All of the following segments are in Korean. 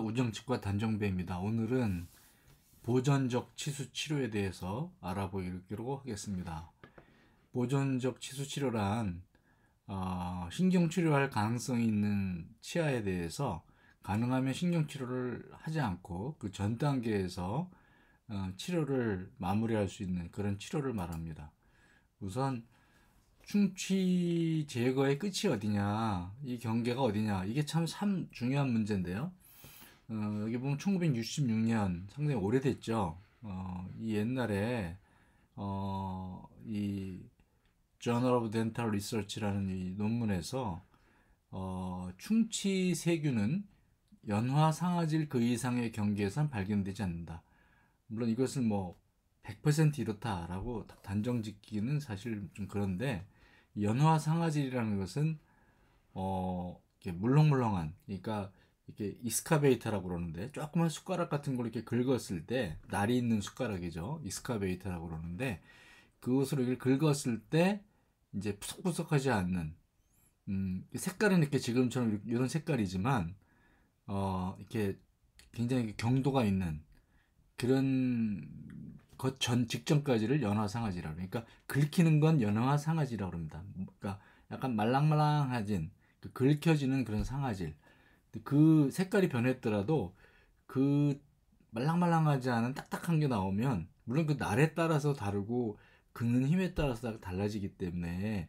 우정치과 단정배입니다. 오늘은 보존적 치수 치료에 대해서 알아보기로 하겠습니다. 보존적 치수 치료란 어, 신경 치료할 가능성이 있는 치아에 대해서 가능하면 신경 치료를 하지 않고 그 전 단계에서 어, 치료를 마무리할 수 있는 그런 치료를 말합니다. 우선 충치 제거의 끝이 어디냐, 이 경계가 어디냐, 이게 참, 참 중요한 문제인데요. 어, 여기 보면 1966년 상당히 오래됐죠. 어, 이 옛날에 어, 이 Journal of Dental Research라는 이 논문에서 어, 충치 세균은 연화 상아질 그 이상의 경계에선 발견되지 않는다. 물론 이것을 뭐100% 이렇다라고 단정 짓기는 사실 좀 그런데 연화 상아질이라는 것은 어 이렇게 물렁물렁한 그러니까 이렇게 이스카베이터라고 그러는데 조그만 숟가락 같은 걸 이렇게 긁었을 때 날이 있는 숟가락이죠. 이스카베이터라고 그러는데 그것으로 이걸 긁었을 때 이제 푸석푸석하지 않는 음, 색깔은 이렇게 지금처럼 이런 색깔이지만 어, 이렇게 굉장히 경도가 있는 그런 것 전 직전까지를 연화상아지라고 그러니까 긁히는 건 연화상아지라고 합니다. 그러니까 약간 말랑말랑하진 그 긁혀지는 그런 상아질 그 색깔이 변했더라도 그 말랑말랑하지 않은 딱딱한 게 나오면 물론 그 날에 따라서 다르고 긁는 힘에 따라서 달라지기 때문에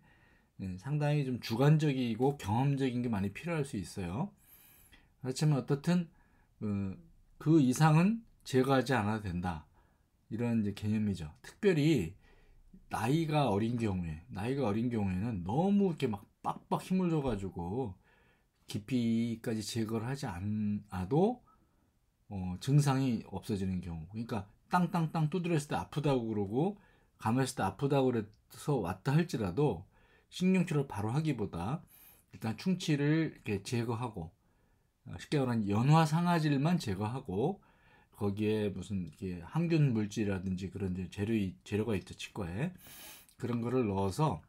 음, 상당히 좀 주관적이고 경험적인 게 많이 필요할 수 있어요. 그렇지만 어떻든 어, 그 이상은 제거하지 않아도 된다 이런 이제 개념이죠. 특별히 나이가 어린 경우에 나이가 어린 경우에는 너무 이렇게 막 빡빡 힘을 줘가지고 깊이까지 제거를 하지 않아도 어, 증상이 없어지는 경우. 그러니까 땅땅땅 두드렸을 때 아프다고 그러고 가감있을때 아프다고 그래서 왔다 할지라도 신경치료를 바로 하기보다 일단 충치를 이렇게 제거하고 어, 쉽게 말하면 연화 상아질만 제거하고 거기에 무슨 이렇게 항균 물질이라든지 그런 재료 재료가 있죠 치과에 그런 거를 넣어서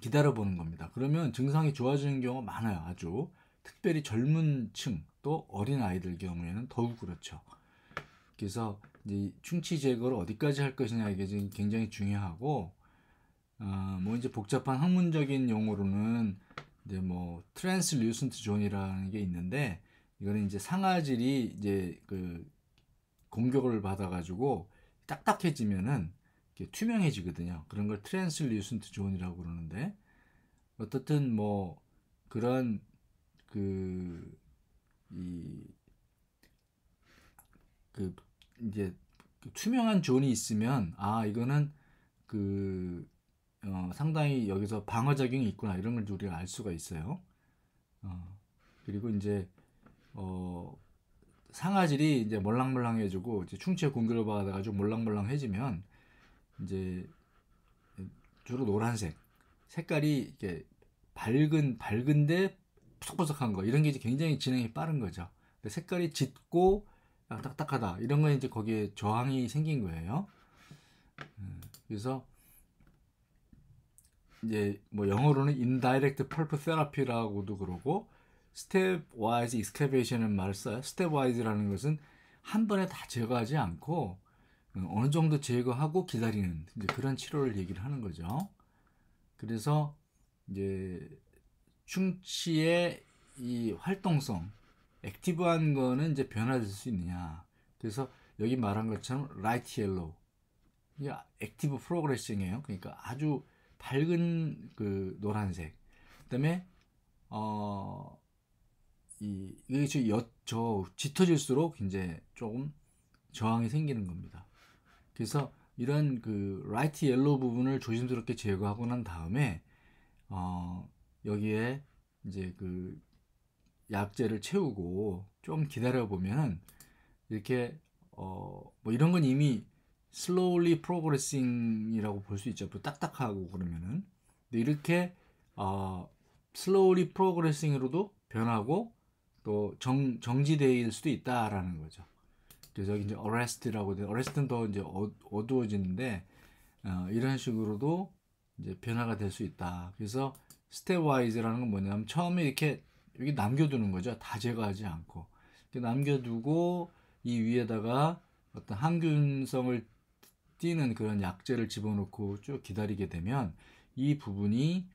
기다려보는 겁니다. 그러면 증상이 좋아지는 경우가 많아요. 아주 특별히 젊은 층또 어린 아이들 경우에는 더욱 그렇죠. 그래서 이제 충치 제거를 어디까지 할 것이냐 이게 지금 굉장히 중요하고 어, 뭐 이제 복잡한 학문적인 용어로는 이제 뭐 트랜스류센트 존이라는 게 있는데 이거는 이제 상아질이 이제 그 공격을 받아가지고 딱딱해지면은 투명해지거든요. 그런 걸트랜슬리우트 존이라고 그러는데 어떻든 뭐 그런 그 이그 그 이제 그 투명한 존이 있으면 아 이거는 그 어, 상당히 여기서 방어 작용이 있구나 이런 걸 우리가 알 수가 있어요. 어, 그리고 이제 어 상아질이 이제 몰랑몰랑해지고 이제 충치에 공격을 받아가지고 몰랑몰랑해지면 이제 주로 노란색 색깔이 이렇게 밝은 밝은데 푸석푸석한 거 이런 게 이제 굉장히 진행이 빠른 거죠. 색깔이 짙고 딱딱하다 이런 건 이제 거기에 저항이 생긴 거예요. 음, 그래서 이제 뭐 영어로는 indirect pulp therapy라고도 그러고 stepwise excavation은 말을 써요. stepwise라는 것은 한 번에 다 제거하지 않고 그 어느 정도 제거하고 기다리는 그런 치료를 얘기를 하는 거죠. 그래서 이제 충치의 이 활동성, 액티브한 거는 이제 변화될 수 있느냐. 그래서 여기 말한 것처럼 라이트 옐로우. 이게 액티브 프로그레싱이에요. 그러니까 아주 밝은 그 노란색. 그다음에 어이 이게 저저 짙어질수록 이제 조금 저항이 생기는 겁니다. 그래서 이런 그 라이트 옐로우 부분을 조심스럽게 제거하고 난 다음에 어 여기에 이제 그 약재를 채우고 좀 기다려 보면은 이렇게 어 뭐 이런 건 이미 slowly progressing이라고 볼 수 있죠. 뭐 딱딱하고 그러면은 근데 이렇게 어 slowly progressing으로도 변하고 또 정, 정지되일 수도 있다라는 거죠. 그래서 이제 arrest라고 돼. arrest는 더 이제 어, 어두워지는데 어, 이런 식으로도 이제 변화가 될 수 있다. 그래서 stepwise라는 건 뭐냐면 처음에 이렇게 여기 남겨두는 거죠. 다 제거하지 않고 남겨두고 이 위에다가 어떤 항균성을 띄는 그런 약재를 집어넣고 쭉 기다리게 되면 이 부분이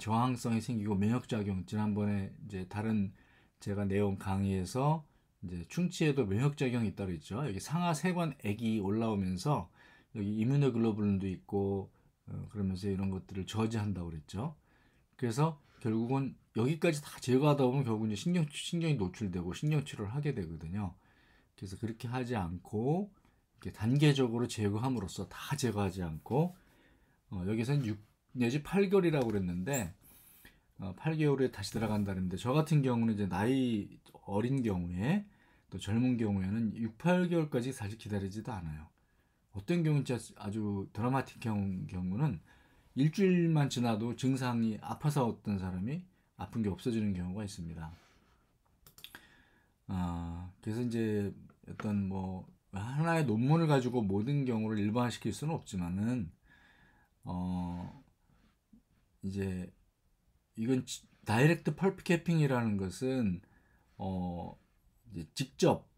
저항성이 생기고 면역작용 지난번에 이제 다른 제가 내용 강의에서 이제 충치에도 면역작용이 있다고 했죠. 여기 상하 세관액이 올라오면서 여기 이뮤노글로불린도 있고 어, 그러면서 이런 것들을 저지한다고 그랬죠. 그래서 결국은 여기까지 다 제거하다 보면 결국 이 신경 신경이 노출되고 신경 치료를 하게 되거든요. 그래서 그렇게 하지 않고 이렇게 단계적으로 제거함으로써 다 제거하지 않고 어, 여기서는 6 내지 8개월이라고 그랬는데 8개월에 어, 다시 들어간다는데 저 같은 경우는 이제 나이 어린 경우에 또 젊은 경우에는 6, 8개월까지 사실 기다리지도 않아요. 어떤 경우 진짜 아주 드라마틱한 경우는 일주일만 지나도 증상이 아파서 어떤 사람이 아픈 게 없어지는 경우가 있습니다. 아, 그래서 이제 어떤 뭐 하나의 논문을 가지고 모든 경우를 일반화시킬 수는 없지만은 어 이제 이건 다이렉트 펄프 캐핑이라는 것은 어 이제 직접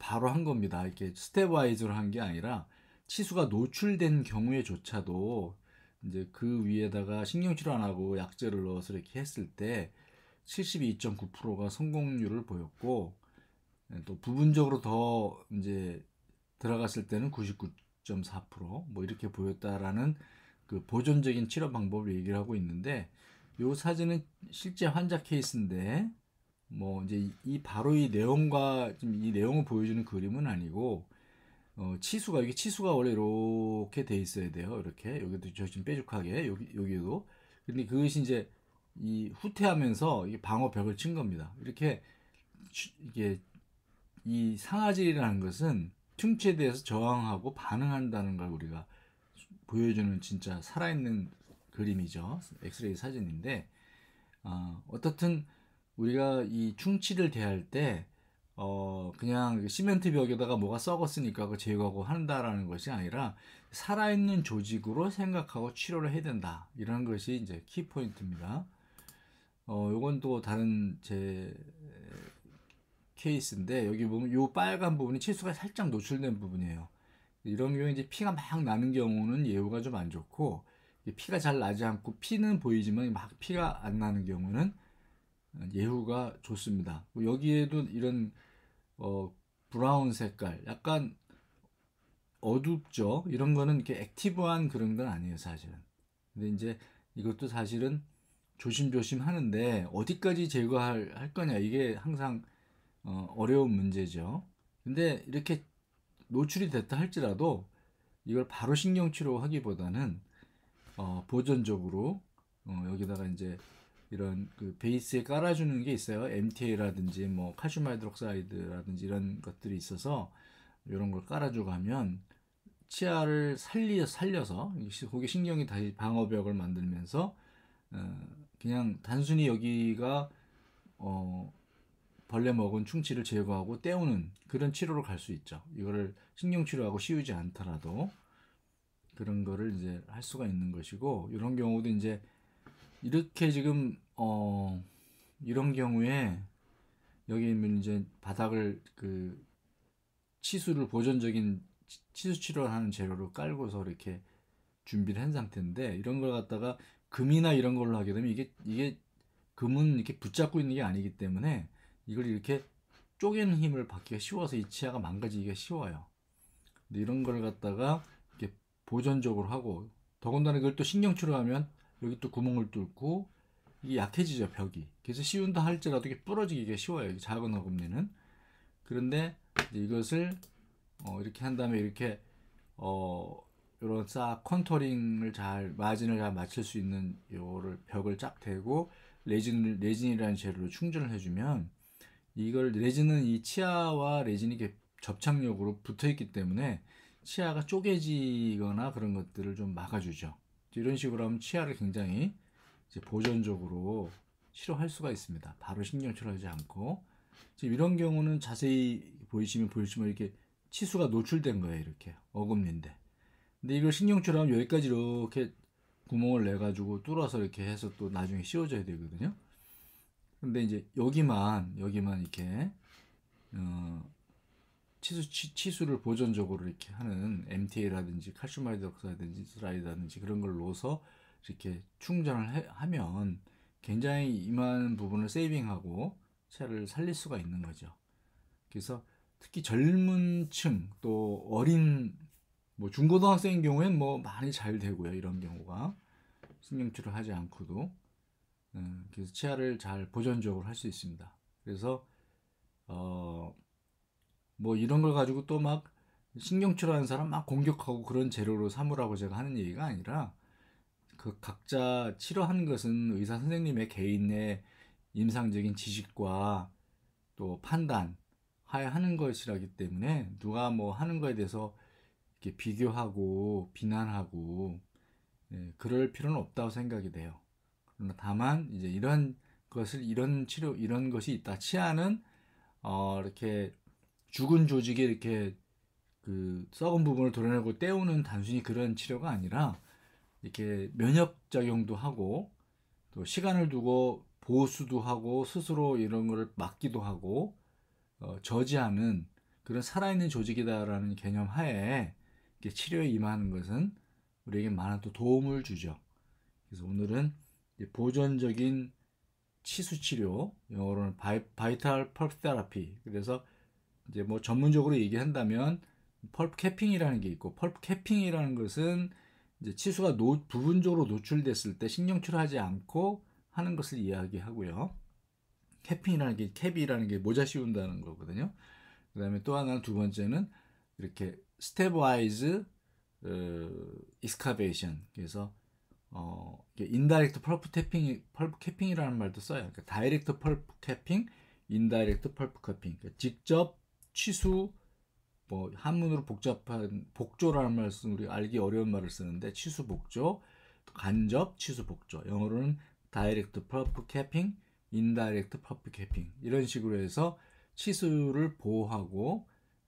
바로 한 겁니다. 이렇게 스텝와이즈로 한 게 아니라 치수가 노출된 경우에조차도 이제 그 위에다가 신경치료 안 하고 약제를 넣어서 이렇게 했을 때 72.9%가 성공률을 보였고 예, 또 부분적으로 더 이제 들어갔을 때는 99.4%뭐 이렇게 보였다라는 그 보존적인 치료 방법을 얘기를 하고 있는데 요 사진은 실제 환자 케이스인데 뭐 이제 이 바로 이 내용과 좀이 내용을 보여주는 그림은 아니고 어, 치수가 여기 치수가 원래 이렇게 돼 있어야 돼요. 이렇게 여기도 저 지금 뾰족하게 여기 여기도 근데 그것이 이제 이 후퇴하면서 이 방어벽을 친 겁니다. 이렇게 이게 이 상아질이라는 것은 충치에 대해서 저항하고 반응한다는 걸 우리가 보여주는 진짜 살아있는 그림이죠. 엑스레이 사진인데 어, 어떻든 우리가 이 충치를 대할 때 어, 그냥 시멘트 벽에다가 뭐가 썩었으니까 그 제거하고 한다라는 것이 아니라 살아있는 조직으로 생각하고 치료를 해야 된다. 이런 것이 이제 키포인트입니다. 어, 요건 또 다른 제 케이스인데 여기 보면 요 빨간 부분이 치수가 살짝 노출된 부분이에요. 이런 경우에 이제 피가 막 나는 경우는 예후가 좀 안 좋고 피가 잘 나지 않고 피는 보이지만 막 피가 안 나는 경우는 예후가 좋습니다. 뭐 여기에도 이런 어, 브라운 색깔, 약간 어둡죠. 이런 거는 이렇게 액티브한 그런 건 아니에요, 사실은. 근데 이제 이것도 사실은 조심조심 하는데 어디까지 제거할 할 거냐 이게 항상 어, 어려운 문제죠. 근데 이렇게 노출이 됐다 할지라도 이걸 바로 신경 치료하기보다는 어, 보존적으로 어, 여기다가 이제 이런 그 베이스에 깔아주는 게 있어요. MTA라든지 뭐 칼슘 하이드록사이드라든지 이런 것들이 있어서 이런 걸 깔아주고 하면 치아를 살리 살려서 고기 신경이 다시 방어벽을 만들면서 어, 그냥 단순히 여기가 어, 벌레 먹은 충치를 제거하고 떼우는 그런 치료로 갈 수 있죠. 이거를 신경 치료하고 씌우지 않더라도 그런 거를 이제 할 수가 있는 것이고 이런 경우도 이제 이렇게 지금 어 이런 경우에 여기 있는 이제 바닥을 그 치수를 보존적인 치수 치료하는 재료로 깔고서 이렇게 준비를 한 상태인데 이런 걸 갖다가 금이나 이런 걸로 하게 되면 이게 이게 금은 이렇게 붙잡고 있는 게 아니기 때문에 이걸 이렇게 쪼개는 힘을 받기가 쉬워서 이 치아가 망가지기가 쉬워요. 근데 이런 걸 갖다가 보존적으로 하고 더군다나 그걸 또 신경치료 하면 여기 또 구멍을 뚫고 이게 약해지죠 벽이 그래서 씌운다 할지라도 이게 부러지기 가 쉬워요 작은 어금니는 그런데 이것을 어, 이렇게 한 다음에 이렇게 어 이런 싹 컨터링을 잘 마진을 잘 맞출 수 있는 요를 거 벽을 쫙 대고 레진 레진이라는 재료로 충전을 해주면 이걸 레진은 이 치아와 레진이 이렇게 접착력으로 붙어 있기 때문에 치아가 쪼개지거나 그런 것들을 좀 막아주죠. 이런 식으로 하면 치아를 굉장히 보존적으로 치료할 수가 있습니다. 바로 신경 치료하지 않고 지금 이런 경우는 자세히 보이시면 보이시면 이렇게 치수가 노출된 거예요. 이렇게 어금니인데. 근데 이걸 신경 치료하면 여기까지 이렇게 구멍을 내 가지고 뚫어서 이렇게 해서 또 나중에 씌워줘야 되거든요. 근데 이제 여기만 여기만 이렇게 어, 치수, 치, 수를 보존적으로 이렇게 하는 MTA라든지 칼슘 하이드록사이든지 스라이드라든지 그런 걸 넣어서 이렇게 충전을 해, 하면 굉장히 이만한 부분을 세이빙하고 차를 살릴 수가 있는 거죠. 그래서 특히 젊은 층 또 어린 뭐 중고등학생인 경우에뭐 많이 잘 되고요. 이런 경우가 신경치료 하지 않고도 음, 그래서 치아를 잘 보존적으로 할 수 있습니다. 그래서 어, 뭐 이런 걸 가지고 또 막 신경질하는 사람 막 공격하고 그런 재료로 삼으라고 제가 하는 얘기가 아니라 그 각자 치료하는 것은 의사 선생님의 개인의 임상적인 지식과 또 판단 하에 하는 것이라기 때문에 누가 뭐 하는 거에 대해서 이렇게 비교하고 비난하고 예, 그럴 필요는 없다고 생각이 돼요. 그러나 다만 이제 이런 것을 이런 치료 이런 것이 있다 치아는 어 이렇게 죽은 조직에 이렇게 그 썩은 부분을 도려내고 떼우는 단순히 그런 치료가 아니라 이렇게 면역 작용도 하고 또 시간을 두고 보수도 하고 스스로 이런 거를 막기도 하고 어, 저지하는 그런 살아있는 조직이다라는 개념 하에 이렇게 치료에 임하는 것은 우리에게 많은 또 도움을 주죠. 그래서 오늘은 보존적인 치수 치료, 영어로는 바이, 바이탈 펄프 테라피. 그래서 이제 뭐 전문적으로 얘기한다면 펄프 캐핑이라는 게 있고 펄프 캐핑이라는 것은 이제 치수가 노, 부분적으로 노출됐을 때 신경치료하지 않고 하는 것을 이야기하고요. 캐핑이라는 게 캡이라는 게 모자 씌운다는 거거든요. 그다음에 또 하나 두 번째는 이렇게 스텝와이즈 이스카베이션 어, 그래서 어, 인다이렉트 펄프 태핑, 펄프 캐핑이라는 말도 써요. 그러니까 다이렉트 펄프 캐핑, 인다이렉트 펄프 커핑. 그러니까 직접 취수 뭐 한문으로 복잡한 복조라는 말씀 우리 알기 어려운 말을 쓰는데 취수 복조, 간접 취수 복조. 영어로는 다이렉트 퍼프 캐핑, 인다이렉트 퍼프 캐핑 이런 식으로 해서 치수를 보호하고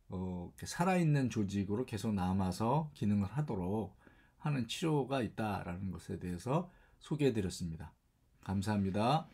어, 살아있는 조직으로 계속 남아서 기능을 하도록 하는 치료가 있다라는 것에 대해서 소개해드렸습니다. 감사합니다.